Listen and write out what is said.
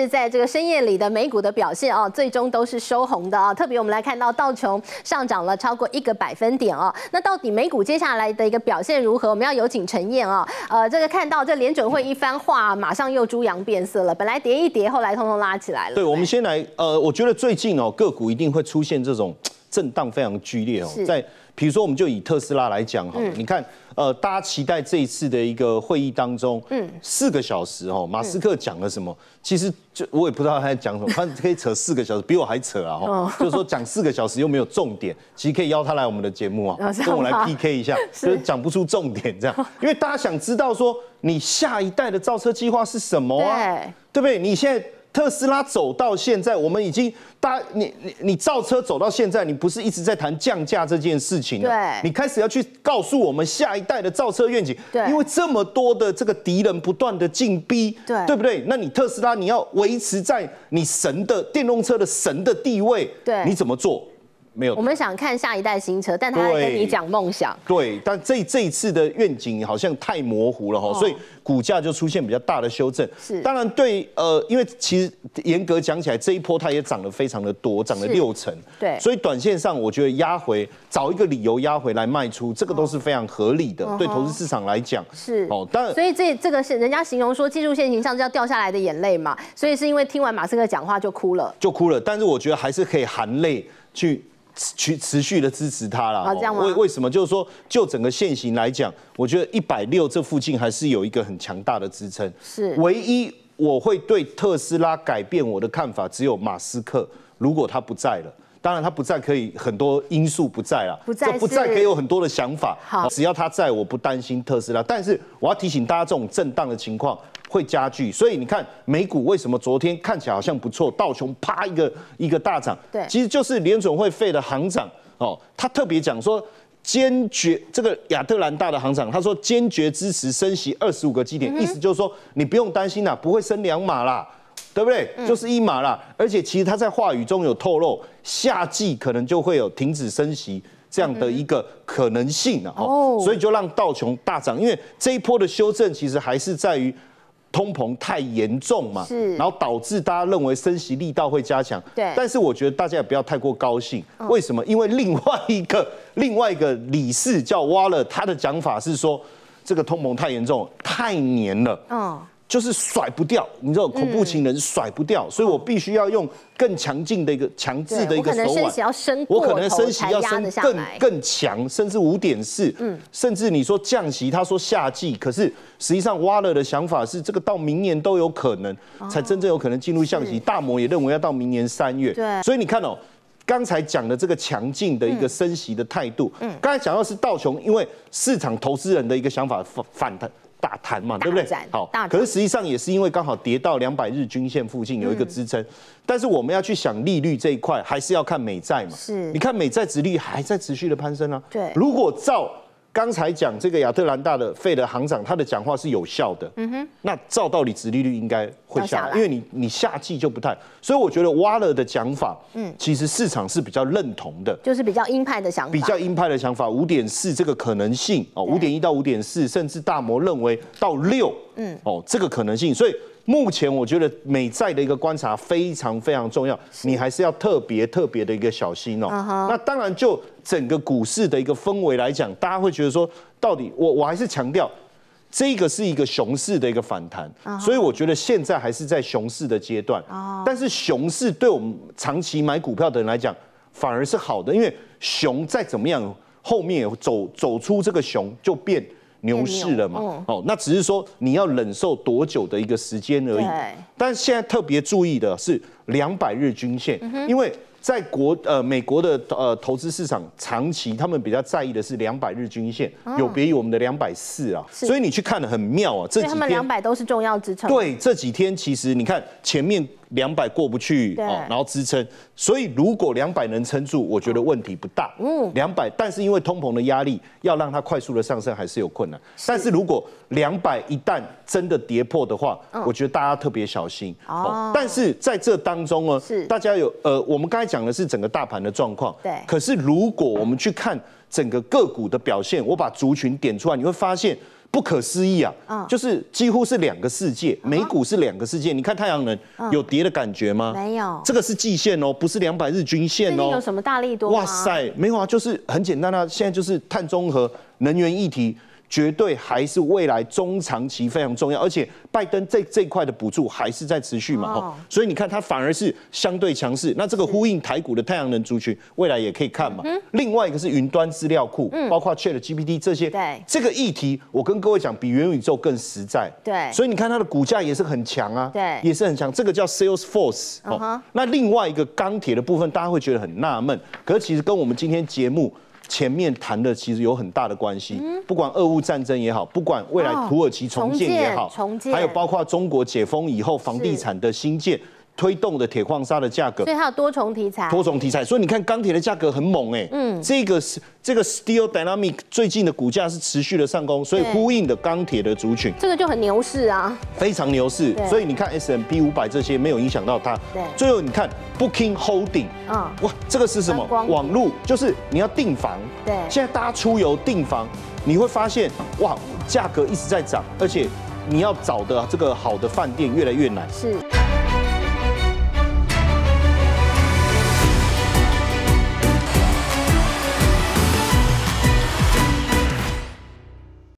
是在这个深夜里的美股的表现啊，最终都是收红的啊。特别我们来看到道琼上涨了超过一个百分点啊。那到底美股接下来的一个表现如何？我们要有请陈燕啊，呃，这个看到这联准会一番话，马上又猪羊变色了。本来跌一跌，后来通通拉起来了。对，我们先来呃，我觉得最近哦，个股一定会出现这种。震荡非常剧烈哦，在比如说我们就以特斯拉来讲哈，你看呃，大家期待这一次的一个会议当中，嗯，四个小时哦，马斯克讲了什么？其实就我也不知道他在讲什么，他可以扯四个小时，比我还扯啊哈，就是说讲四个小时又没有重点，其实可以邀他来我们的节目啊，跟我来 PK 一下，就讲不出重点这样，因为大家想知道说你下一代的造车计划是什么啊，对不对？你现在。特斯拉走到现在，我们已经大你你你造车走到现在，你不是一直在谈降价这件事情了？对，你开始要去告诉我们下一代的造车愿景。对，因为这么多的这个敌人不断的进逼，对，对不对？那你特斯拉，你要维持在你神的电动车的神的地位，对，你怎么做？没有，我们想看下一代新车，但他跟你讲梦想。对，但这这一次的愿景好像太模糊了哈，所以股价就出现比较大的修正。是，当然对，呃，因为其实严格讲起来，这一波它也涨得非常的多，涨了六成。对，所以短线上我觉得压回，找一个理由压回来卖出，这个都是非常合理的。对，投资市场来讲是，哦，当然。所以这这个是人家形容说技术线形上要掉下来的眼泪嘛，所以是因为听完马斯克讲话就哭了，就哭了。但是我觉得还是可以含泪去。持持续的支持他了，为为什么？就是说，就整个现行来讲，我觉得一百六这附近还是有一个很强大的支撑。是，唯一我会对特斯拉改变我的看法，只有马斯克。如果他不在了，当然他不在可以很多因素不在了，不在可以有很多的想法。好，只要他在，我不担心特斯拉。但是我要提醒大家，这种震荡的情况。会加剧，所以你看美股为什么昨天看起来好像不错，道琼啪一个一个大涨，对，其实就是联总会费的行长哦，他特别讲说坚决这个亚特兰大的行长，他说坚决支持升息二十五个基点，意思就是说你不用担心啦，不会升两码啦，对不对？就是一码啦，而且其实他在话语中有透露，夏季可能就会有停止升息这样的一个可能性了哦，所以就让道琼大涨，因为这一波的修正其实还是在于。通膨太严重嘛，是，然后导致大家认为升息力道会加强，对。但是我觉得大家也不要太过高兴，为什么？因为另外一个 另外一个理事叫挖了，他的讲法是说，这个通膨太严重，太黏了，嗯。就是甩不掉，你知道恐怖情人甩不掉，所以我必须要用更强劲的一个强制的一个手腕。我可能升息要升，我可能升息要升更更强，甚至五点四，嗯，甚至你说降息，他说夏季，可是实际上挖了的想法是这个到明年都有可能，才真正有可能进入降息。大摩也认为要到明年三月，对，所以你看哦，刚才讲的这个强劲的一个升息的态度，嗯，刚才讲到是道琼，因为市场投资人的一个想法反反弹。大弹嘛，对不对？好，可是实际上也是因为刚好跌到两百日均线附近有一个支撑，但是我们要去想利率这一块，还是要看美债嘛。是，你看美债值率还在持续的攀升啊。对，如果照。刚才讲这个亚特兰大的费的行长，他的讲话是有效的。嗯哼，那照道理，殖利率应该会下，因为你你夏季就不太。所以我觉得瓦勒的讲法，嗯，其实市场是比较认同的，就是比较鹰派的想法。比较鹰派的想法，五点四这个可能性哦，五点一到五点四，甚至大摩认为到六，嗯，哦，这个可能性，所以。目前我觉得美债的一个观察非常非常重要，你还是要特别特别的一个小心哦。那当然，就整个股市的一个氛围来讲，大家会觉得说，到底我我还是强调，这个是一个熊市的一个反弹，所以我觉得现在还是在熊市的阶段。但是熊市对我们长期买股票的人来讲，反而是好的，因为熊再怎么样，后面走走出这个熊就变。牛市了嘛？哦，那只是说你要忍受多久的一个时间而已。但现在特别注意的是两百日均线，因为在国呃美国的呃投资市场长期，他们比较在意的是两百日均线，有别于我们的两百四啊。所以你去看的很妙啊，这几天两百都是重要支撑。对，这几天其实你看前面。两百过不去哦，然后支撑，所以如果两百能撑住，我觉得问题不大。嗯，两百，但是因为通膨的压力，要让它快速的上升还是有困难。但是如果两百一旦真的跌破的话，我觉得大家特别小心。哦，但是在这当中呢，是大家有呃，我们刚才讲的是整个大盘的状况。对，可是如果我们去看整个个股的表现，我把族群点出来，你会发现。不可思议啊！就是几乎是两个世界，美股是两个世界。你看太阳能有跌的感觉吗？没有，这个是季线哦，不是两百日均线哦。有什么大力多？哇塞，没有啊，就是很简单啊。现在就是碳中和能源议题。绝对还是未来中长期非常重要，而且拜登这这块的补助还是在持续嘛，哦，所以你看它反而是相对强势。那这个呼应台股的太阳能族群，未来也可以看嘛。另外一个是云端资料库，包括 Chat GPT 这些，这个议题我跟各位讲，比元宇宙更实在。对，所以你看它的股价也是很强啊，也是很强。这个叫 Salesforce。哦，那另外一个钢铁的部分，大家会觉得很纳闷，可是其实跟我们今天节目。前面谈的其实有很大的关系，不管俄乌战争也好，不管未来土耳其重建也好，还有包括中国解封以后房地产的新建。推动的铁矿砂的价格，所以它有多重题材，多重题材。所以你看钢铁的价格很猛哎，嗯，这个是这个 Steel Dynamic 最近的股价是持续的上攻，所以呼应的钢铁的族群，这个就很牛市啊，非常牛市。所以你看 S M P 五百这些没有影响到它，对。最后你看 Booking Holding，嗯，哇，这个是什么？网络就是你要订房，对。现在大家出游订房，你会发现哇，价格一直在涨，而且你要找的这个好的饭店越来越难，是。